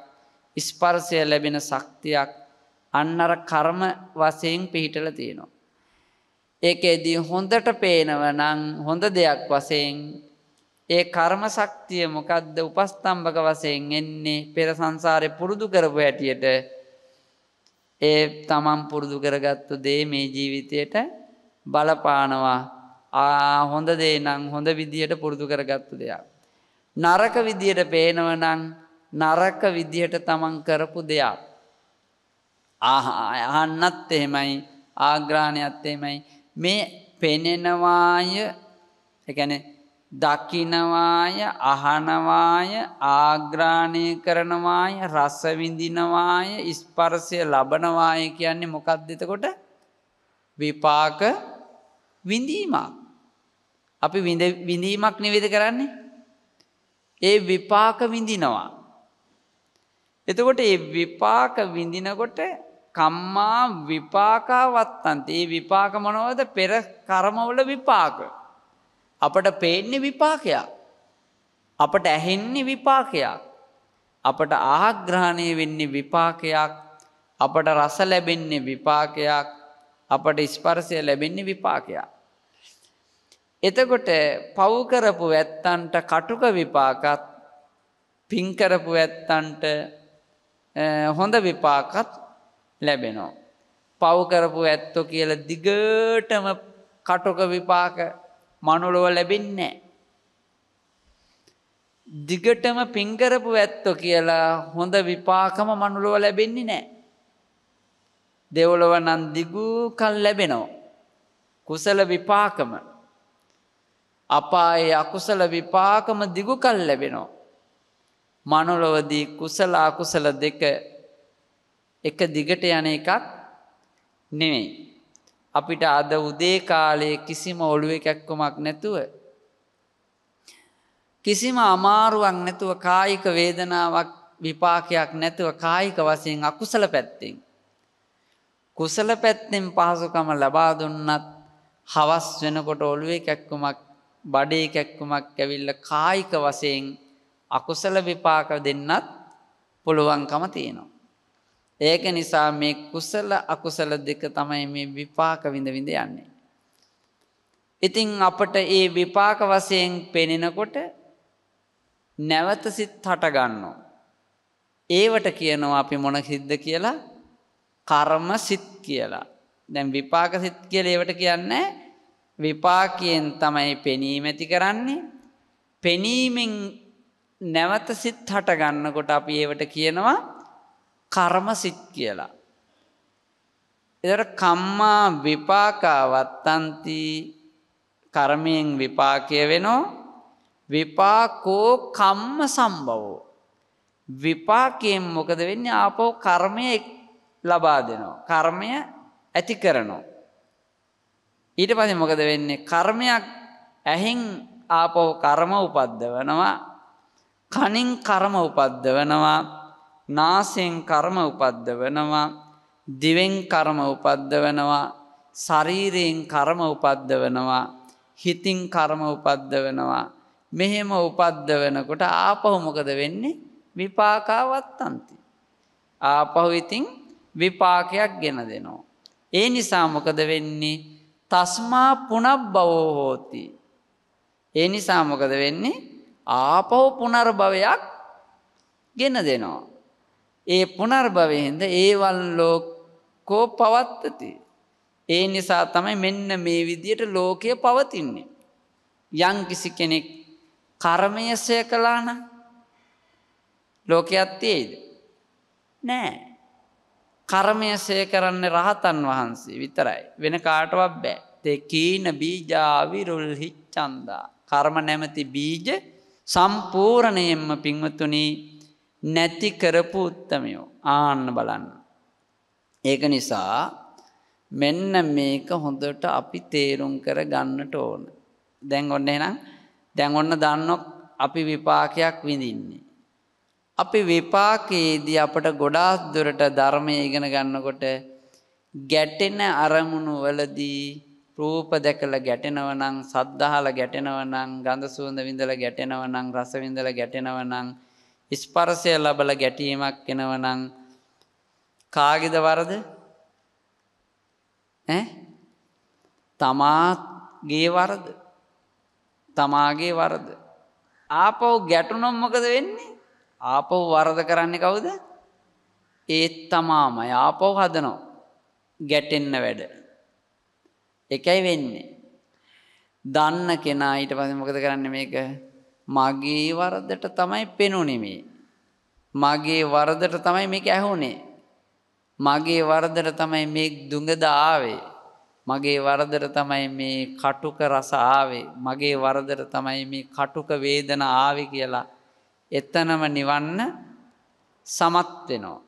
ස්පර්සය ලැබෙන ශක්තියක් අන්නර කර්ම වසයෙන් පිහිටල තියෙනවා. ඒකෙදී හොඳට පේනවනං හොඳ දෙයක් වසයෙන් ඒ කර්ම ශක්තිය මොකක්ද උපස්තම්භක වසයෙන් එන්නේ පෙර සංසාරය පුරුදු කරපු ඇටියට ඒ තමන් පුරුදු කරගත්තු දේ මේ ජීවිතයට බලපානවා ආ හොඳ දේ නම් හොඳ විදියට පුරුදු කරගත්තු දෙයක්. නරක විදියට පේනවනං නරක විදිහට තමන් කරපු දෙයක්. අහන්නත් එහෙමයි ආග්‍රාණයත් එහෙමයි මේ පෙනෙනවාය එකැන දකිනවාය අහනවාය ආග්‍රාණය කරනවාය රසවිඳිනවාය ඉස්පරසය ලබනවාය කියන්නේ මොකක් දෙතකොට විපාක විඳීමක්. අපි විඳීමක් නිවෙද කරන්නේ. ඒ විපාක විඳිනවා. එතකොට ඒ විපාක විඳිනකොට කම්මා විපාකාවත්තන්ති ඒ විපාක මොනවද පෙර කර්මවල විපාක. අපට පේන්නේ විපාකයක්. අපට ඇහෙන්නේ විපාකයක්. අපට ආග්‍රහණය වෙන්නේ විපාකයක්. අපට රස ලැබෙන්නේ විපාකයක්. අපට ස්පර්ශය ලැබෙන්නේ විපාකයක්. එතකොට පව් කරපු ඇත්තන්ට කටුක විපාකත් පින් කරපු ඇත්තන්ට හොඳ විපාකත් ලැබෙනවා. පව් කරපු ඇත්තෝ කියලා දිගටම කටුක විපාක මනුලොව ලැබෙන්නේ දිගටම පින් කරපු ඇත්තෝ කියලා හොඳ විපාකම මනුලොව ලැබෙන්නේ නැහැ. දෙවලව නම් දිගු කල් ලැබෙනවා. කුසල විපාකම අපායේ අකුසල විපාකම දිගු කල් ලැබෙනවා. මනුලොවදී කුසල අකුසල දෙක එක දිගට යන එකක් නෙමෙයි. අපිට අද උදේ කාලයේ කිසිම ඔළුවේ කැක්කමක් නැතුව කිසිම අමාරුවක් නැතුව කායික වේදනාවක් විපාකයක් නැතුව කායික වශයෙන් අකුසල පැත්තෙන් කුසල පැත්තෙන් පහසුකම ලබා දුන්නත් හවස් වෙනකොට ඔළුවේ කැක්කමක් බඩේ කැක්කමක් ඇවිල්ලා කායික වශයෙන් අකුසල විපාක දෙන්නත් පුළුවන්කම තියෙනවා. ඒක නිසා මේ කුසල අකුසල දෙක තමයි මේ විපාක විඳ විඳ යන්නේ. ඉතින් අපට ඒ විපාක වශයෙන් පෙනෙනකොට නැවත සිත් හට ගන්නවා. ඒවට කියනවා අපි මොන සිද්ද කියලා? කර්ම සිත් කියලා. දැන් විපාක සිත් කියලා ඒවට කියන්නේ විපාකයෙන් තමයි පෙනීම ඇති කරන්නේ. පෙනීමෙන් නැවත සිත් හට ගන්නකොට අපි ඒවට කියනවා කර්ම සිත් කියලා. එදර කම්මා විපාකාවත්තන්ති කර්මයෙන් විපාකය වෙනෝ විපාකෝ කම්ම සම්බවෝ. විපාකයෙන් මොකද වෙන්න ආපෝ කර්මය ලබා දෙනවා. කර්මය ඇති කරනවා. ඊට පසේ මොකද වෙන්නේ කර්මයක් ඇහෙන් ආපෝ කර්ම උපද්ද වනවා කනින් කර්ම උපද්දවනවා නාසයෙන් කර්ම උපද්දවනවා දිවෙන් කර්ම උපද්දවනවා ශරීරයෙන් කර්ම උපද්දවනවා හිතින් කර්ම උපද්දවනවා මෙහෙම උපද්දවනකොට ආපහු මොකද වෙන්නේ විපාකාවත්තන්ති ආපහු ඉතින් විපාකයක් ගෙන දෙනවා ඒ නිසා මොකද වෙන්නේ තස්මා පුනබ්බවෝ හෝති ඒ නිසා මොකද වෙන්නේ ආපහු පුනර්භවයක් ගෙන දෙනවා. ඒ පුනර්භවයෙන්ද ඒවල් ලෝකෝ පවත්තති. ඒ නිසා තමයි මෙන්න මේ විදියට ලෝකය පවතින්නේ. යම් කිසි කෙනෙක් කර්මයසය කළාන ලෝකයක් තියේද. නෑ. කර්මයසය කරන්න රහතන් වහන්සේ විතරයි. වෙන කාටවත් බෑ. තෙකීන බීජාවිරුල්හිච්චන්දා. කර්ම නැමති බීජ සම්පූරණයෙන්ම පින්වතුනි නැති කරපු උත්තමයෝ ආන්න බලන්න. ඒක නිසා මෙන්න මේක හොඳට අපි තේරුම් කර ගන්නට ඕන. දැන් ඔන්න එහෙනම් දැන් ඔන්න දන්නොක් අපි විපාකයක් විඳින්නේ. අපි විපාකයේදී අපට ගොඩාක් දුරට ධර්මය ඉගෙන ගන්නකොට ගැටෙන අරමුණු වලදී රූප දැකලා ගැටෙනවා නම් සද්දහලා ගැටෙනවා නම් ගඳ සුවඳ විඳලා ගැටෙනවා නම් රස විඳලා ගැටෙනවා නම් ස්පර්ශය ලැබලා ගැටීමක් එනවා නම් කාගේද වරද ඈ තමාගේ වරද තමාගේ වරද ආපහු ගැටුනොත් මොකද වෙන්නේ ආපහු වරද කරන්නේ කවුද ඒත් තමාමයි ආපහු හදනවා ගැටෙන්න වැඩ එකයි වෙන්නේ. දන්න කෙනා ඊට පස්සේ මොකද කරන්නේ මේක? මගේ වරදට තමයි පෙනුනේ මේ. මගේ වරදට තමයි මේක ඇහුනේ. මගේ වරදට තමයි මේ දුඟද ආවේ. මගේ වරදට තමයි මේ කටුක රස ආවේ. මගේ වරදට තමයි මේ කටුක වේදනා ආවේ කියලා එතනම නිවන්න සමත් වෙනවා.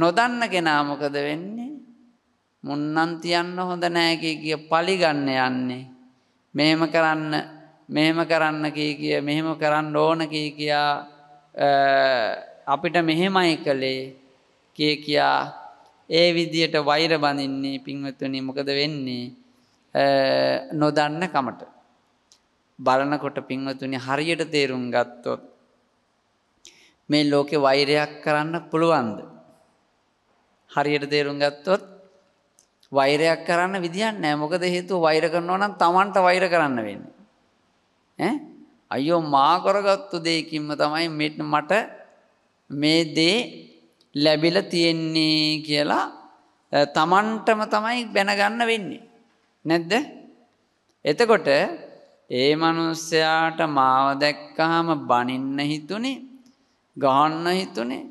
නොදන්න කෙනා මොකද වෙන්නේ? මුන්නම් තියන්න හොඳ නෑකේ කිය පලිගන්න යන්නේ. මෙහෙම කරන්න මෙහෙම කරන්න කිය කිය මෙහෙම කරන්න ඕනකී කියා අපිට මෙහෙමයි කළේ කිය කියා ඒ විදියට වෛර බඳින්නේ පින්වතුනි මොකද වෙන්නේ නොදන්න කමට. බලනකොට පින්වතුනි හරියට තේරුම් ගත්තොත් මේ ලෝකෙ වෛරයක් කරන්න පුළුවන්ද. හරියට තේරුම් ගත්තොත් වෛරයක් කරන්න විදිහක් නැහැ. මොකද හේතුව වෛර කරනවා නම් Tamanට වෛර කරන්න වෙන්නේ. ඈ අයියෝ මා කරගත්තු දෙයකින්ම තමයි මට මේ දේ ලැබිලා තියෙන්නේ කියලා Tamanටම තමයි බැනගන්න වෙන්නේ. නැද්ද? එතකොට ඒ මනුස්සයාට මාව දැක්කහම බනින්න හිතුනේ ගහන්න හිතුනේ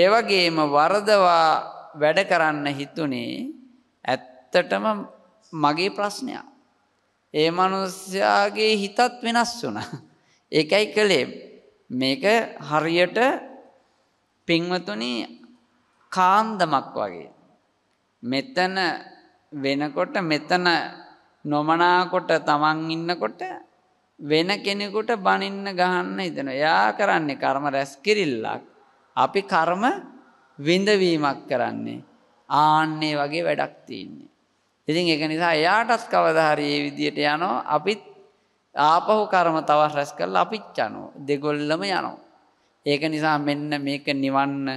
ඒ වගේම වරදවා වැඩ කරන්න හිතුනේ ඇත්තටම මගේ ප්‍රශ්නයක්. ඒ මනුස්සයාගේ හිතත් වෙනස් වුණා. ඒකයි කළේ මේක හරියට පින්වතුනි කාන්දමක් වගේ. මෙතන වෙනකොට මෙතන නොමනාකොට තමන් ඉන්නකොට වෙන කෙනෙකුට බනින්න ගහන්න ඉදෙන. එයා කරන්නේ කර්ම රැස් කිරිල්ලක්. අපි කර්ම විඳවීමක් කරන්නේ. ආන්නේ වගේ වැඩක් තියෙන්නේ. ඉතින් ඒක නිසා එයාටත් කවදා හරි මේ විදියට යනවා අපිත් ආපහු කර්ම තවත් රැස් කරලා අපිත් යනවා දෙගොල්ලම යනවා. ඒක නිසා මෙන්න මේක නිවන්න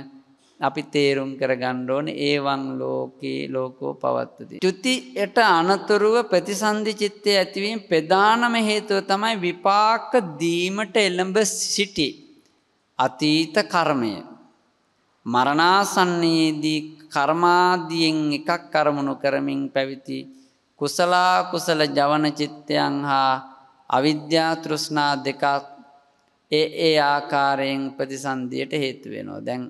අපි තේරුම් කරගන්න ඕනේ ඒවං ලෝකේ ලෝකෝ පවත්තති. චුතියට අනතුරුව ප්‍රතිසන්දි චිත්තය ඇතිවීම ප්‍රධානම හේතුව තමයි විපාක දීමට එළඹ සිටි අතීත කර්මය. මරණාසන්නයේදී කර්මාදියෙන් එකක් කරමුණු කරමින් පැවිති කුසලා කුසල ජවන චිත්තයන් හා අවිද්‍යා තෘෂ්ණා දෙකක් ඒ ඒ ආකාරයෙන් ප්‍රතිසන්දියට හේතු වෙනවා. දැන්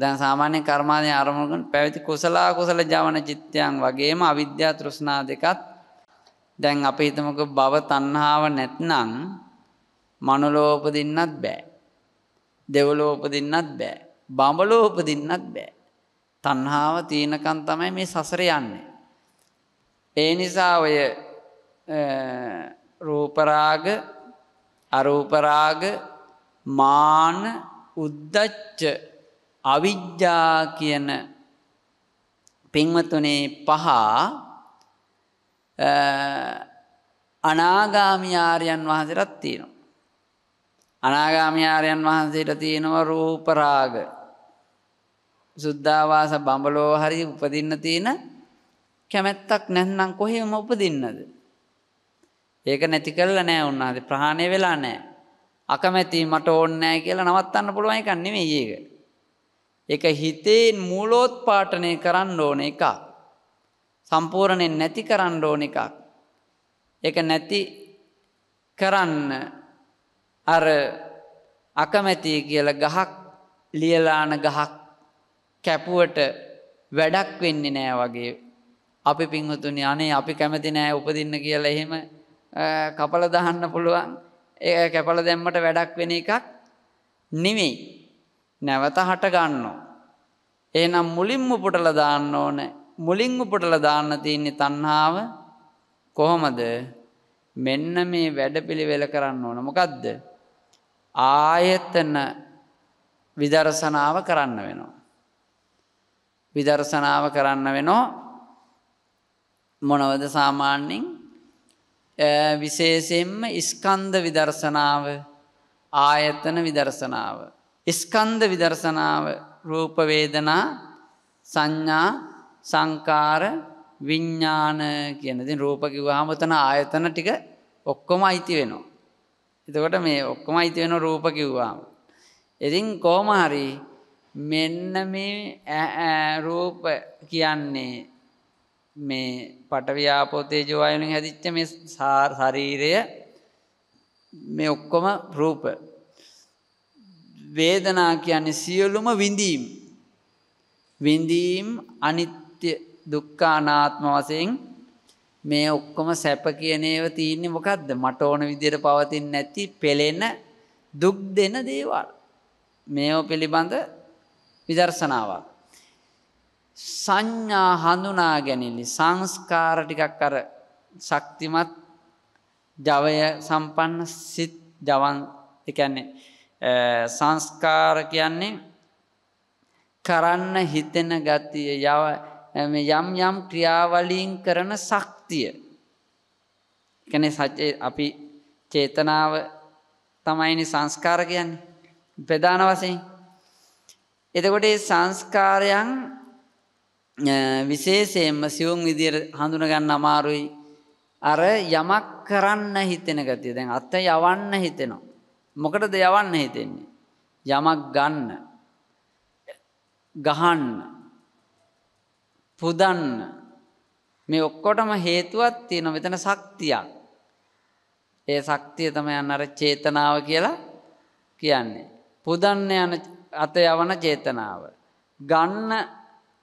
දැන් සාමාන්‍ය කර්මාදී ආරමුණු කරන පැවිති කුසලා කුසල ජවන චිත්තයන් වගේම අවිද්‍යා තෘෂ්ණා දෙකත් දැන් අපි හිතමුකෝ භව තණ්හාව නැත්නම් මනුලෝ උපදින්නත් බෑ. දෙවලෝ උපදින්නත් බෑ. බඹලෝ උපදින්නත් බෑ. තණ්හාව තීනකම් තමයි මේ සසර යන්නේ. ඒ නිසා ඔය රූප රාග, අරූප රාග, මාන, උද්දච්ච, අවිජ්ජා කියන පින්වතුනේ පහ අනාගාමී ආර්යයන් වහන්සේලාත් තියෙනවා. අනාගාමියාරයන් වහන්සේට තියෙනවා රූපරාග. සුද්ධාවාස බඹලෝ හරි උපදින්න තියෙන කැමැත්තක් නැත්නම් කොහෙම උපදින්නද? ඒක නැති කරලා නෑ උන්වහන්සේ ප්‍රහාණය වෙලා නෑ. අකමැති මට ඕනේ නෑ කියලා නවත්තන්න පුළුවන් එකක් නෙමෙයි ඒක. ඒක හිතේ මූලෝත්පාටනය කරන්න ඕන එකක්. සම්පූර්ණයෙන් නැති කරන්න ඕන එකක්. ඒක නැති කරන්න අර අකමැති කියලා ගහක් ලියලාන ගහක් කැපුවට වැඩක් වෙන්නේ නෑ වගේ අපි පින්වතුනි අනේ අපි කැමති නෑ උපදින්න කියලා එහෙම කපල දහන්න පුළුවන් ඒ කැපල දැම්මට වැඩක් වෙන එකක් නෙමෙයි නැවත හට ගන්නෝ එහෙනම් මුලින්ම පුටලා දාන්න ඕන මුලින්ම පුටලා දාන්න තියෙන තණ්හාව කොහොමද මෙන්න මේ වැඩපිළිවෙල කරන්න ඕන මොකද්ද ආයතන විදර්ශනාව කරන්න වෙනවා. විදර්ශනාව කරන්න වෙනෝ මොනවද සාමාන්‍යෙන් විශේෂයෙන්ම ඉස්කන්ද විදර්ශනාව ආයතන විදර්ශනාව. ඉස්කන්ද විදර්ශනාව රූපවේදනා සංඥා සංකාර විඤ්ඥාන කියනති රූපකිවහමතන ආයතන ටික ඔක්කොම අයිති වෙනවා. එතකොට මේ ඔක්කොම අයිති වෙන රූප කිව්වා. ඉතින් කොහොම හරි මෙන්න මේ රූප කියන්නේ මේ පඨවි ආපෝ තේජෝ ආයනෙන් හැදිච්ච මේ ශරීරය මේ ඔක්කොම රූප වේදනා කියන්නේ සියලුම විඳීම් විඳීම් අනිත්‍ය දුක්ඛ අනාත්ම වශයෙන් මේ ඔක්කොම සැප කියන ඒවා තියෙන්නේ මොකද්ද? මට ඕන විදියට පවතින්නේ නැති පෙළෙන දුක් දෙන දේවල්. මේව පිළිබඳ විදර්ශනාවක්. සංඥා හඳුනා ගැනීම සංස්කාර ටිකක් අර ශක්තිමත් ජවය සම්පන්න සිත් ජවන් ඒ කියන්නේ සංස්කාර කියන්නේ කරන්න හිතෙන ගතිය යම් යම් ක්‍රියාවලීන් කරන ශක්තිය ශක්තිය කියන්නේ සත්‍ය අපි චේතනාව තමයිනේ සංස්කාර කියන්නේ ප්‍රධාන වශයෙන් එතකොට මේ සංස්කාරයන් විශේෂයෙන්ම සියුම් විදියට හඳුන ගන්න අමාරුයි අර යමක් කරන්න හිතෙන ගතිය දැන් අත යවන්න හිතෙනවා මොකටද යවන්න හිතෙන්නේ යමක් ගන්න ගහන්න පුදන්න මේ ඔක්කොටම හේතුවක් තියෙනවා මෙතන ශක්තියක්. ඒ ශක්තිය තමයි අන්න අර චේතනාව කියලා කියන්නේ. පුදන්න යන අත යවන චේතනාව. ගන්න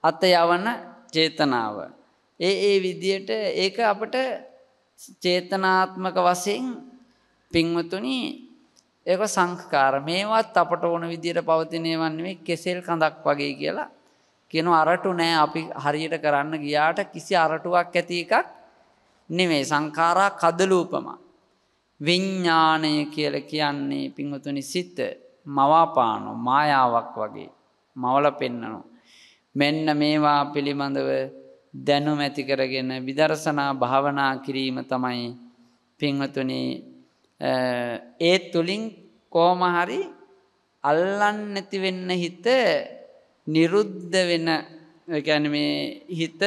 අත යවන චේතනාව. ඒ ඒ විදියට ඒක අපිට චේතනාත්මක වශයෙන් පින්වතුනි ඒක සංස්කාර මේවත් අපට ඕන විදියට පවතිනේවන් නෙමෙයි කෙසෙල් කඳක් වගේ කියලා කියන අරටු නෑ අපි හරියට කරන්න ගියාට කිසි අරටුවක් ඇති එකක් නෙමේ සංඛාරා කදලූපම විඥාණය කියලා කියන්නේ පින්වතුනි සිත මවාපානෝ මායාවක් වගේ මවල පෙන්නනෝ මෙන්න මේවා පිළිබඳව දැනුම ඇති කරගෙන විදර්ශනා භාවනා කිරීම තමයි පින්වතුනි ඒ තුලින් කොහොම හරි අල්ලන්නේ නැති වෙන්න හිත නිරුද්ධ වෙන ගැන මේ හිත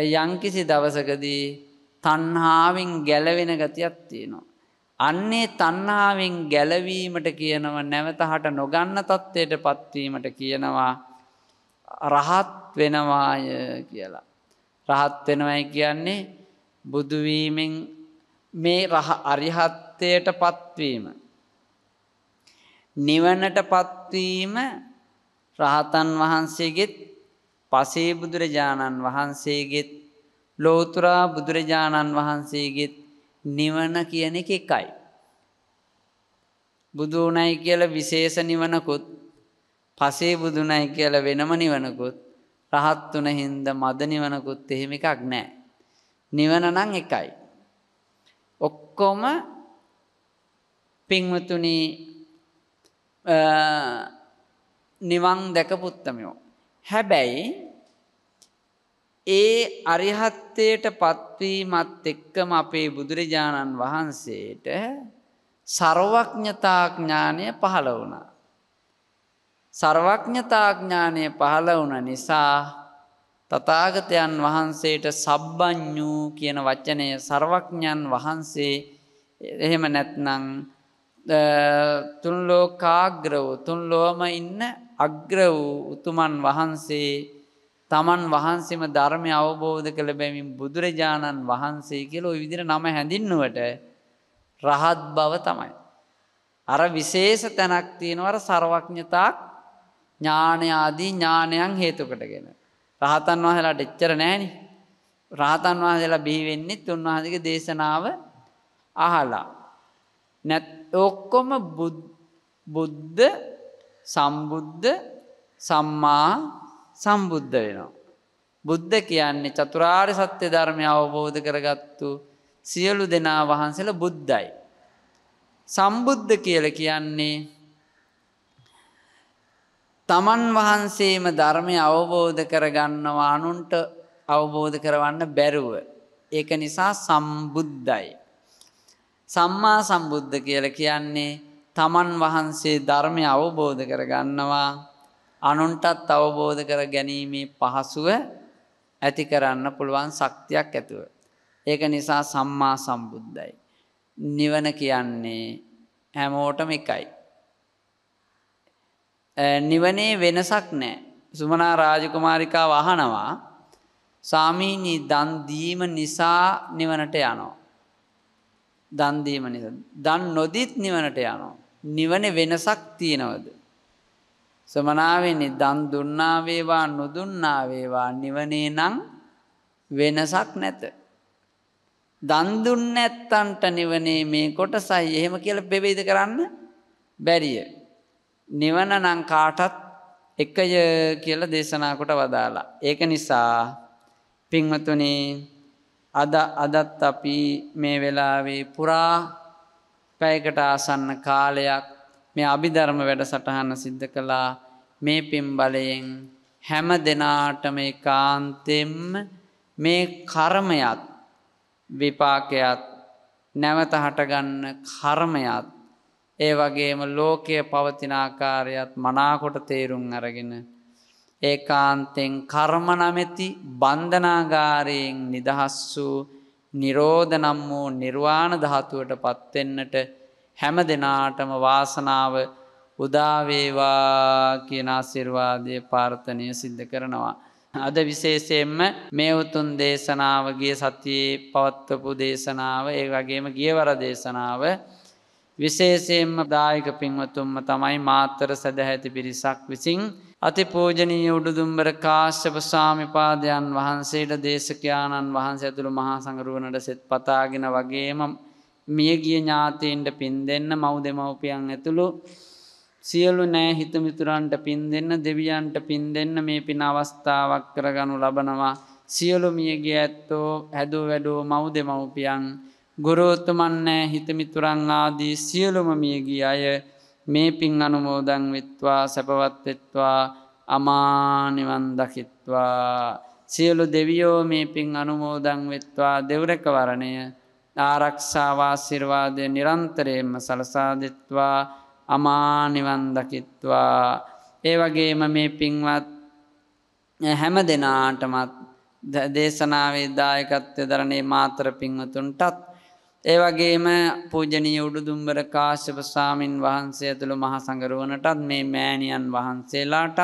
යංකිසි දවසකදී තන්හාාවෙන් ගැලවෙන ගතියක් තියෙනවා. අන්නේ තන්හාාවෙන් ගැලවීමට කියනව නැවත හට නොගන්න තත්ත්වයට පත්වීමට කියනවා රහත් වෙනවාය කියලා. රහත් වෙනවයි කියන්නේ බුදුවීමෙන් මේ අරිහත්වයට පත්වීම. නිවනට පත්වීම රහතන් වහන්සේගෙත් පසේ බුදුරජාණන් වහන්සේගෙත් ලෝතුරා බුදුරජාණන් වහන්සේගෙත් නිවන කියන එක එකයි. බුදුනයි කියල විශේෂ නිවනකුත් පසේ බුදුනයි කියල වෙනම නිවනකුත් රහත් වන හින්ද මද නිවනකුත් එහෙම එකක් නෑ. නිවන නම් එකයි. ඔක්කොම පින්වතුනි නිවන් දැකපුත්තමයෝ. හැබැයි ඒ අරිහත්ත්වයට පත්වීමත් එක්කම අපේ බුදුරජාණන් වහන්සේට සර්වඥතාඥානය පහළ වුණා. සර්වඥතාඥානය පහළ වුණ නිසා තථාගතයන් වහන්සේට සබ්බඤ්ඤූ කියන වචනය සර්වඥන් වහන්සේ එහෙම නැත්නම් තුන් ලෝකාග්‍රව තුන් ලෝම ඉන්න අග්‍ර වූ උතුමන් වහන්සේ තමන් වහන්සේම ධර්මය අවබෝධ කළ බැවින් බුදුරජාණන් වහන්සේ කියලා ওই විදිහට නම හැඳින්නුවට රහත් බව තමයි. අර විශේෂ තැනක් තියෙනවා අර ਸਰවඥතා ඥාන ආදී ඥානයන් හේතු කොටගෙන. රහතන් වහන්සේලාට එච්චර නැහෙනි. රහතන් වහන්සේලා බිහි වෙන්නේ තුන්වහන්සේගේ දේශනාව අහලා. නැත් ඔක්කොම බුද්ධ සම්බුද්ධ සම්මා සම්බුද්ධ වෙනවා. බුද්ධ කියන්නේ චතුරාර් සත්‍ය ධර්මය අවබෝධ කරගත්තු සියලු දෙනා වහන්සේල බුද්ධයි. සම්බුද්ධ කියල කියන්නේ තමන් වහන්සේම ධර්මය අවබෝධ කරගන්නවා අනුන්ට අවබෝධ කරවන්න බැරුව. ඒක නිසා සම්බුද්ධයි. සම්මා සම්බුද්ධ කියල කියන්නේ තමන් වහන්සේ ධර්මය අවබෝධ කරගන්නවා අනුන්ටත් අවබෝධ කර ගැනීමේ පහසුව ඇති කරන්න පුළුවන් ශක්තියක් ඇතුව. ඒක නිසා සම්මා සම්බුද්ධයි. නිවන කියන්නේ හැමෝටම එකයි. නිවනේ වෙනසක් නෑ. සුමනා රාජකුමාරිකා වහනවා සාමීනී දන් දීම නිසා නිවනට යනවා. දන් දීම නිසා. දන් නොදීත් නිවනට යනවා. නිවන වෙනසක් තියනවද? සමනාවෙන්නේ දන් දුන්නා වේවා නොදුන්නා වේවා නිවනේ නම් වෙනසක් නැත. දන් දුන්නේ නැත්තන්ට නිවනේ මේ කොටසයි එහෙම කියලා බෙවෙයිද කරන්න බැරිය. නිවන නම් කාටත් එකය කියලා දේශනා කොට වදාලා. ඒක නිසා පින්වතුනි අද අදත් අපි මේ වෙලාවේ පුරා පැයකට ආසන්න කාලයක් මේ අභිධර්ම වැඩසටහන සිද්ධ කළා මේ පින් බලයෙන් හැම දෙනාටම කාන්තෙම් මේ කර්මයත් විපාකයත් නැවත හටගන්න කර්මයත් ඒ වගේම ලෝකය පවතිනාකාරයත් මනාකොට තේරුම් අරගෙන ඒ කාන්තෙන් කර්ම නමැති බන්ධනාගාරයෙන් නිදහස් වූ නිරෝධ නම් වූ නිර්වාණ ධාතුවට පත්වෙන්නට හැම දෙනාටම වාසනාව උදාවේවා කියන ආශිර්වාදය පාර්ථනය සිද්ධ කරනවා. අද විශේෂයෙන්ම මේ උතුන් දේශනාව ගිය සතියේ පවත්වපු දේශනාව ඒ වගේම ගියවර දේශනාව විශේෂයෙන්ම දායක පින්වතුන්ම තමයි මාතර සැදැහැති පිරිසක් විසින් අතිපූජනීය උඩුදුම්බර කාශ්‍යප ස්වාමිපාදයන් වහන්සේට දේශකයාණන් වහන්සේ ඇතුළු මහා සඟරුවනට සෙත් පතාගෙන වගේම මියගිය ඥාතීන්ට පින් දෙන්න මව් දෙමව්පියන් ඇතුළු සියලු නෑ හිතමිතුරන්ට පින් දෙන්න දෙවියන්ට පින් දෙන්න මේ පින අවස්ථාවක් කරගනු ලබනවා සියලු මියගේ ඇත්තෝ හැදූ වැඩෝ මව් දෙමව්පියන් ගොරෝතුමන් නෑ හිතමිතුරන් ආදී සියලුම මියගිය අය මේ පින් අනුමෝදං විත්වා සැපවත්වෙත්වා අමානිවන් දකිත්වා සියලු දෙවියෝ මේ පින් අනුමෝදං වෙත්වා දෙවරක වරණය ආරක්ෂාවාසිර්වාදය නිරන්තරයෙන්ම සලසාදෙත්වා අමානිවන් දකිත්වා ඒ වගේම මේ පින්වත් හැම දෙනාටමත් දේශනාවේ දායකත්වය දරණේ මාතර පින්වතුන්ටත් ඒ වගේම පූජනීය උඩුදුම්බර කාශ්‍යප ස්වාමින් වහන්සේ ඇතුළු මහා සංඝරුවනටත් මේ මෑණියන් වහන්සේලාටත්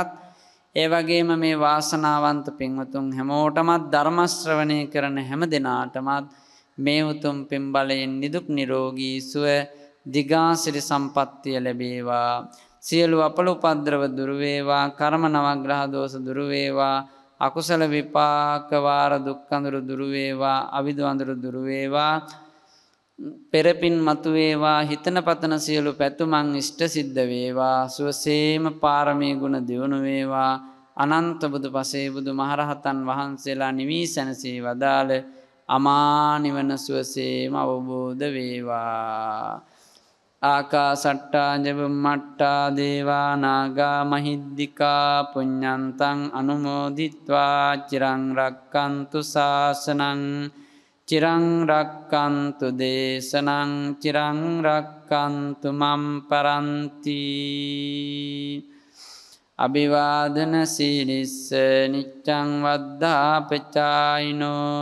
ඒ වගේම මේ වාසනාවන්ත පින්වතුන් හැමෝටමත් ධර්ම ශ්‍රවණය කරන හැම දිනාටමත් මේ උතුම් පින් බලයෙන් නිදුක් නිරෝගී සුව දිගාසිරි සම්පත්තිය ලැබේවා සියලු අපල උපද්‍රව දුරු වේවා කර්ම නවග්‍රහ දෝෂ දුරු වේවා අකුසල විපාක වාර දුක් අඳුර දුරු වේවා අවිදු අඳුර දුරු වේවා පෙරපින් මතුවේවා හිතන පතන සියලු පැතුමං ඉෂ්ට සිද්ධ වේවා සුවසේම පාරමී ගුණ දියුණු වේවා අනන්ත බුදු පසේ බුදු මහරහතන් වහන්සේලා නිවී සැනසී වදාළ අමා නිවන සුවසේම අවබෝධ වේවා ආකා සට්ටාජබ මට්ටා දේවා නාගා මහිද්දිකා පුඤ්ඤන්තං අනුමෝදිත්වා චිරං රක්칸තු සාසනං චිරං රක්කන්තු දේශනං චිරං රක්කන්තු මම් පරන්ති අභිවාදන සීලිස්ස නිච්චං වද්ධා පචායිනෝ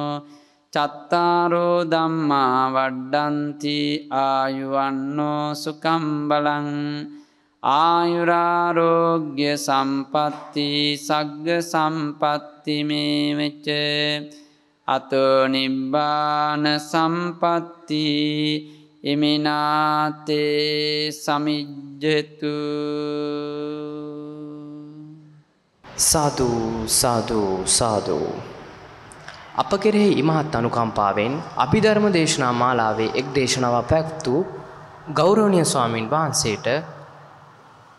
චත්තාරෝ දම්මා වඩ්ඩන්ති ආයුවන්නෝ සුකම්බලං ආයුරාරෝග්‍ය සම්පත්ති සග්ග සම්පත්ති මේ වෙච්චේ අතනිබ්බාන සම්පත්ති එමිනාතේ සමිජ්ජතු සාධූ සාධූ සාධූ අප කෙරෙහි ඉමහත් අනුකම්පාවෙන් අභිධර්ම දේශනා මාලාවේ එක් දේශනාවක් පැවැත්වූ ගෞරවනීය ස්වාමින් වහන්සේට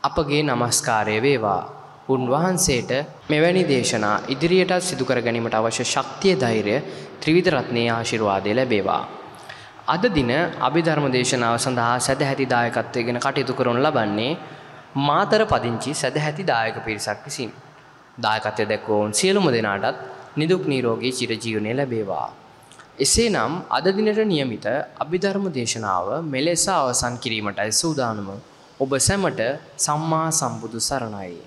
අපගේ নমස්කාරය වේවා උන්වහන්සේට මෙවැනි දේශනා ඉදිරියටත් සිදු කර ගැනීමට අවශ්‍ය ශක්තිය ධෛර්ය ත්‍රිවිධ රත්නයේ ආශිර්වාදය ලැබේවා. අද දින අභිධර්ම දේශනාව සඳහා සැදැහැති දායකත්වයගෙන කටයුතු කරනු ලබන්නේ මාතර පදිංචි සැදැහැති දායක පිරිසක් විසින්. දායකත්වය දැක්වෝවන් සියලුම දෙනාටත් නිදුක් නීරෝගී චිරජීවනය ලැබේවා. එසේනම් අද දිනට නියමිත අභිධර්ම දේශනාව මෙලෙස අවසන් කිරීමටයි සූදානම ඔබ සැමට සම්මා සම්බුදු සරණයි.